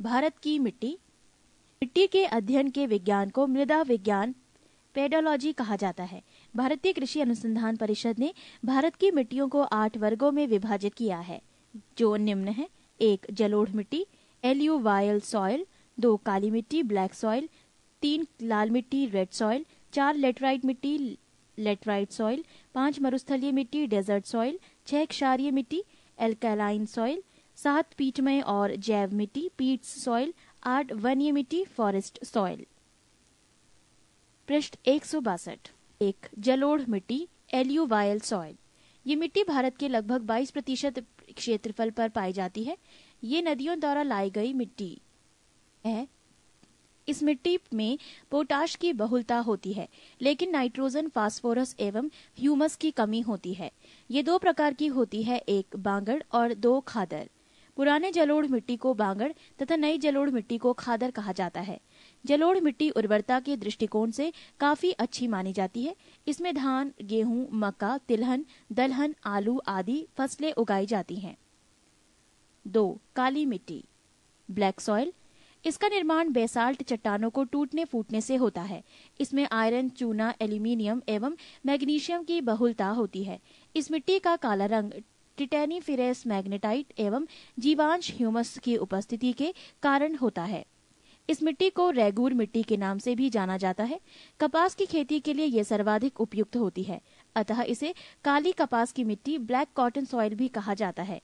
भारत की मिट्टी मिट्टी के अध्ययन के विज्ञान को मृदा विज्ञान पेडोलॉजी कहा जाता है भारतीय कृषि अनुसंधान परिषद ने भारत की मिट्टियों को आठ वर्गों में विभाजित किया है जो निम्न है एक जलोढ़ मिट्टी एलयू वायल सॉइल दो काली मिट्टी ब्लैक सॉइल तीन लाल मिट्टी रेड सॉइल चार लेटराइट मिट्टी लेटराइट सॉइल पांच मरुस्थलीय मिट्टी डेजर्ट सॉइल छह क्षारीय मिट्टी एल्कालाइन सॉइल सात पीठमय और जैव मिट्टी पीट सॉइल आठ वन्य मिट्टी फॉरेस्ट सॉइल पृष्ठ एक सौ बासठ एक जलोढ़ मिट्टी एल्यूवायल सॉइल ये मिट्टी भारत के लगभग 22 प्रतिशत क्षेत्रफल पर पाई जाती है ये नदियों द्वारा लाई गई मिट्टी है इस मिट्टी में पोटाश की बहुलता होती है लेकिन नाइट्रोजन फास्फोरस एवं ह्यूमस की कमी होती है ये दो प्रकार की होती है एक बांगड़ और दो खादर पुराने जलोढ़ मिट्टी को बांगड़ तथा नई जलोढ़ मिट्टी को खादर कहा जाता है जलोढ़ मिट्टी उर्वरता के दृष्टिकोण से काफी अच्छी मानी जाती है इसमें धान गेहूं मक्का तिलहन दलहन आलू आदि फसलें उगाई जाती हैं दो काली मिट्टी ब्लैक सॉइल इसका निर्माण बेसाल्ट चट्टानों को टूटने फूटने से होता है इसमें आयरन चूना एल्यूमिनियम एवं मैग्नीशियम की बहुलता होती है इस मिट्टी का काला रंग टिटैनी फिरेस मैग्नेटाइट एवं जीवांश ह्यूमस की उपस्थिति के कारण होता है इस मिट्टी को रेगूर मिट्टी के नाम से भी जाना जाता है कपास की खेती के लिए यह सर्वाधिक उपयुक्त होती है अतः इसे काली कपास की मिट्टी ब्लैक कॉटन सॉइल भी कहा जाता है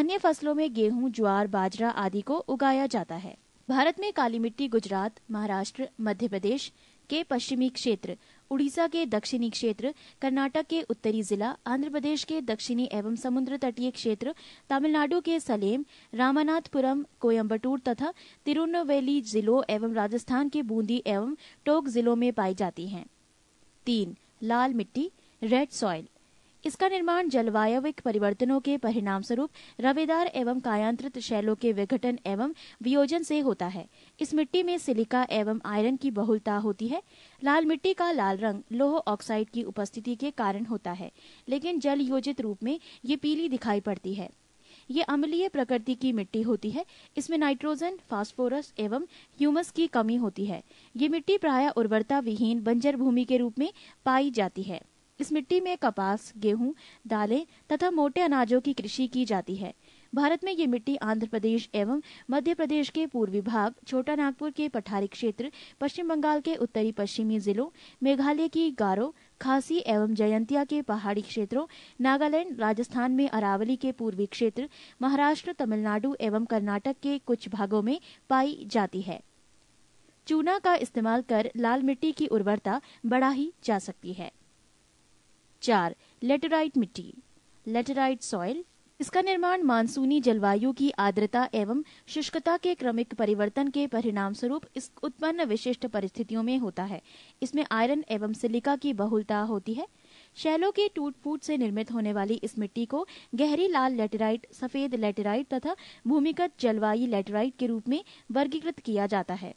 अन्य फसलों में गेहूं ज्वार बाजरा आदि को उगाया जाता है भारत में काली मिट्टी गुजरात महाराष्ट्र मध्य प्रदेश के पश्चिमी क्षेत्र उड़ीसा के दक्षिणी क्षेत्र कर्नाटक के उत्तरी जिला आंध्र प्रदेश के दक्षिणी एवं समुद्र तटीय क्षेत्र तमिलनाडु के सलेम रामानाथपुरम कोयम्बटूर तथा तिरुनवेली जिलों एवं राजस्थान के बूंदी एवं टोक जिलों में पाई जाती हैं तीन लाल मिट्टी रेड सॉइल इसका निर्माण जलवायविक परिवर्तनों के परिणाम स्वरूप रवेदार एवं कायांत्रित शैलों के विघटन एवं वियोजन से होता है इस मिट्टी में सिलिका एवं आयरन की बहुलता होती है लाल मिट्टी का लाल रंग लोह ऑक्साइड की उपस्थिति के कारण होता है लेकिन जल योजित रूप में ये पीली दिखाई पड़ती है ये अम्लीय प्रकृति की मिट्टी होती है इसमें नाइट्रोजन फास्फोरस एवं ह्यूमस की कमी होती है ये मिट्टी प्राय उर्वरता विहीन बंजर भूमि के रूप में पाई जाती है इस मिट्टी में कपास गेहूं दालें तथा मोटे अनाजों की कृषि की जाती है भारत में ये मिट्टी आंध्र प्रदेश एवं मध्य प्रदेश के पूर्वी भाग छोटा नागपुर के पठारी क्षेत्र पश्चिम बंगाल के उत्तरी पश्चिमी जिलों मेघालय की गारो खासी एवं जयंतिया के पहाड़ी क्षेत्रों नागालैंड राजस्थान में अरावली के पूर्वी क्षेत्र महाराष्ट्र तमिलनाडु एवं कर्नाटक के कुछ भागों में पाई जाती है चूना का इस्तेमाल कर लाल मिट्टी की उर्वरता बढ़ाई जा सकती है चार लेटेराइट मिट्टी लेटेराइट सॉइल इसका निर्माण मानसूनी जलवायु की आर्द्रता एवं शुष्कता के क्रमिक परिवर्तन के स्वरूप इस उत्पन्न विशिष्ट परिस्थितियों में होता है इसमें आयरन एवं सिलिका की बहुलता होती है शैलों के टूट फूट से निर्मित होने वाली इस मिट्टी को गहरी लाल लेटेराइट सफेद लेटेराइट तथा भूमिगत जलवायु लेटेराइट के रूप में वर्गीकृत किया जाता है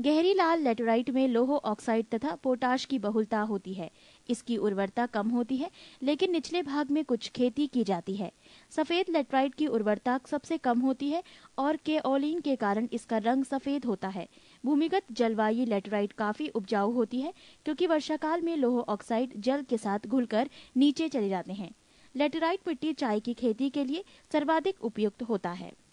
गहरी लाल लेटेराइट में लोहो ऑक्साइड तथा पोटाश की बहुलता होती है इसकी उर्वरता कम होती है लेकिन निचले भाग में कुछ खेती की जाती है सफेद लेटराइट की उर्वरता सबसे कम होती है और केओलिन के कारण इसका रंग सफेद होता है भूमिगत जलवायु लेटराइट काफी उपजाऊ होती है क्योंकि वर्षाकाल में लोह ऑक्साइड जल के साथ घुलकर नीचे चले जाते हैं लेटराइट मिट्टी चाय की खेती के लिए सर्वाधिक उपयुक्त होता है